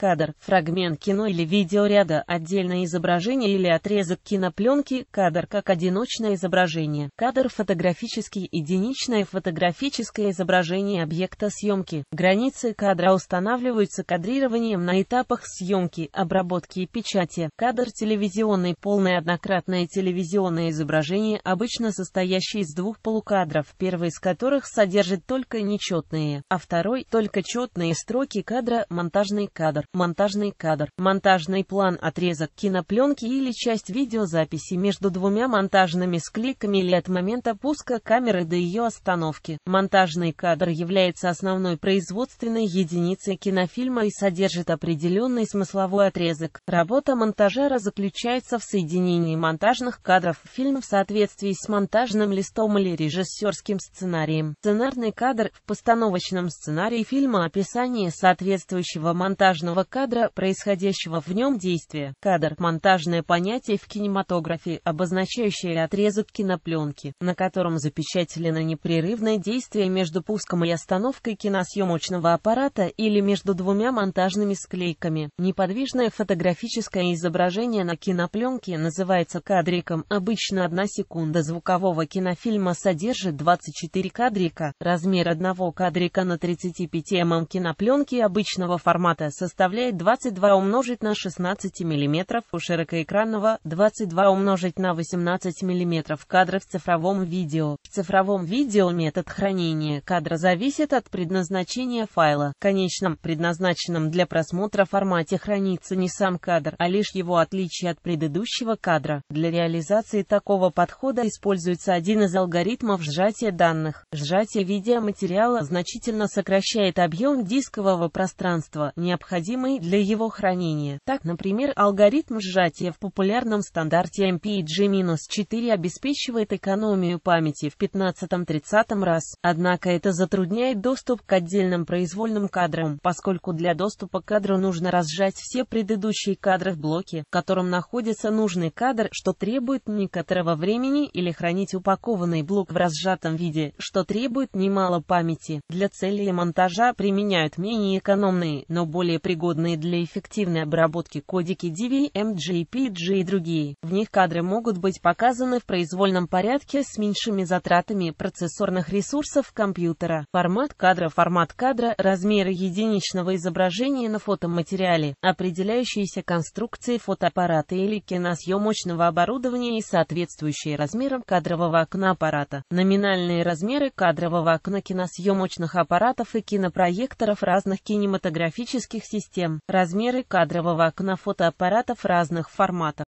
кадр, фрагмент кино или видеоряда, отдельное изображение или отрезок кинопленки, кадр как одиночное изображение, кадр фотографический, единичное фотографическое изображение объекта съемки. Границы кадра устанавливаются кадрированием на этапах съемки, обработки и печати. Кадр телевизионный, полное однократное телевизионное изображение, обычно состоящее из двух полукадров, первый из которых содержит только нечетные, а второй – только четные строки кадра, монтажный кадр монтажный кадр, монтажный план, отрезок кинопленки или часть видеозаписи между двумя монтажными склейками или от момента пуска камеры до ее остановки. Монтажный кадр является основной производственной единицей кинофильма и содержит определенный смысловой отрезок. Работа монтажера заключается в соединении монтажных кадров в фильм в соответствии с монтажным листом или режиссерским сценарием. Сценарный кадр в постановочном сценарии фильма описание соответствующего монтажного отдельного кадра, происходящего в нем действия. Кадр – монтажное понятие в кинематографе, обозначающее отрезок кинопленки, на котором запечатлено непрерывное действие между пуском и остановкой киносъемочного аппарата или между двумя монтажными склейками. Неподвижное фотографическое изображение на кинопленке называется кадриком. Обычно одна секунда звукового кинофильма содержит 24 кадрика. Размер одного кадрика на 35 мм кинопленки обычного формата составляет составляет 22 умножить на 16 мм у широкоэкранного, 22 умножить на 18 мм кадров в цифровом видео. В цифровом видео метод хранения кадра зависит от предназначения файла. В конечном, предназначенном для просмотра формате хранится не сам кадр, а лишь его отличие от предыдущего кадра. Для реализации такого подхода используется один из алгоритмов сжатия данных. Сжатие видеоматериала значительно сокращает объем дискового пространства, необходимый необходимые для его хранения. Так, например, алгоритм сжатия в популярном стандарте MPG-4 обеспечивает экономию памяти в 15-30 раз, однако это затрудняет доступ к отдельным произвольным кадрам, поскольку для доступа к кадру нужно разжать все предыдущие кадры в блоке, в котором находится нужный кадр, что требует некоторого времени или хранить упакованный блок в разжатом виде, что требует немало памяти. Для целей монтажа применяют менее экономные, но более пригодные пригодные для эффективной обработки кодики DV, MJPG и другие. В них кадры могут быть показаны в произвольном порядке с меньшими затратами процессорных ресурсов компьютера. Формат кадра Формат кадра – размеры единичного изображения на фотоматериале, определяющиеся конструкцией фотоаппарата или киносъемочного оборудования и соответствующие размерам кадрового окна аппарата. Номинальные размеры кадрового окна киносъемочных аппаратов и кинопроекторов разных кинематографических систем систем, размеры кадрового окна фотоаппаратов разных форматов.